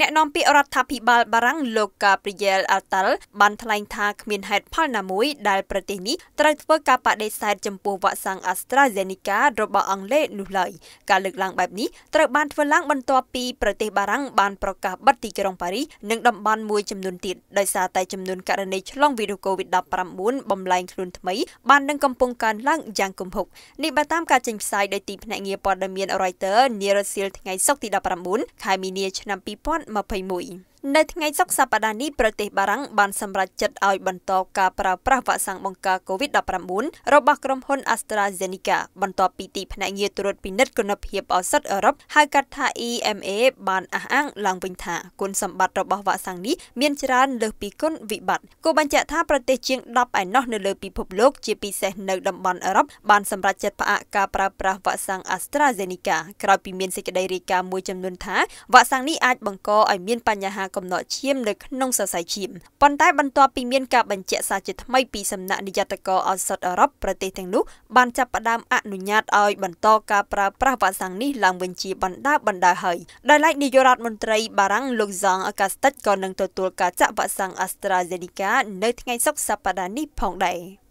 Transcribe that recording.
អ្នកនាំពាក្យរដ្ឋាភិបាលបារាំងលោកកាព្រីយ៉ែលអាតាល់បានថ្លែងថាគ្មានហេតុផលណាមួយដែលប្រទេសនេះត្រូវធ្វើការបដិសេធចំពោះវ៉ាក់សាំង AstraZeneca របស់អង់គ្លេសនោះឡើយការលើកឡើងបែបនេះត្រូវបានធ្វើឡើងបន្ទាប់ពីប្រទេសបារាំងបានប្រកាសបិទទីក្រុងប៉ារីសនិងតំបន់មួយចំនួនទៀតដោយសារតែចំនួនករណីឆ្លងវីរុស COVID-19 បំលែងខ្លួនថ្មីបាននឹងកំពុងកើនឡើងយ៉ាងគំហុកនេះបើតាមការចេញផ្សាយដោយទីភ្នាក់ងារព័ត៌មាន Reuters នារសៀលថ្ងៃសុក្រទី19ខែមីនាឆ្នាំ2000 mà mój. នៅថ្ងៃសុក្រសប្តាហ៍នេះប្រទេសបារាំងបានសម្រេចចិត្តឲ្យបន្តការប្រើប្រាស់វ៉ាក់សាំងបង្ការ COVID-19 របស់ក្រុមហ៊ុន AstraZeneca បន្ទាប់ពីទីភ្នាក់ងារត្រួតពិនិត្យគុណភាពឱសថអឺរ៉ុបហៅកាត់ថា EMA បានអះអាងឡើងវិញថាគុណសម្បត្តិរបស់វ៉ាក់សាំងនេះមានច្រើនលើសពីគុណវិបត្តិគូបញ្ជាក់ថាប្រទេសជាង10ឯណោះនៅលើពិភពលោកជាពិសេសនៅតំបន់អឺរ៉ុបបានសម្រេចចិត្តផ្អាកការប្រើប្រាស់វ៉ាក់សាំង AstraZeneca ក្រោយពីមានសេចក្តីរាយការណ៍មួយចំនួនថាវ៉ាក់សាំងនេះអាចបង្កឲ្យមានបញ្ហាកំណត់ឈាមនៅក្នុងសរសៃឈាមប៉ុន្តែបន្ទាប់ពីមានការបញ្ជាក់សារជាថ្មីពីសំណាក់នាយកករឱសថអឺរ៉ុបប្រទេសទាំងនោះបានចាប់ផ្ដើមអនុញ្ញាតឲ្យបន្តការប្រើប្រាស់វ៉ាក់សាំងនេះឡើងវិញជាបណ្ដាបណ្ដាហើយដោយឡែកនាយករដ្ឋមន្ត្រីបារាំងលោកសង់អកាស្តិចក៏នឹងទទួលការចាក់វ៉ាក់សាំង AstraZeneca នៅថ្ងៃសុក្រសប្ដាហ៍នេះផងដែរ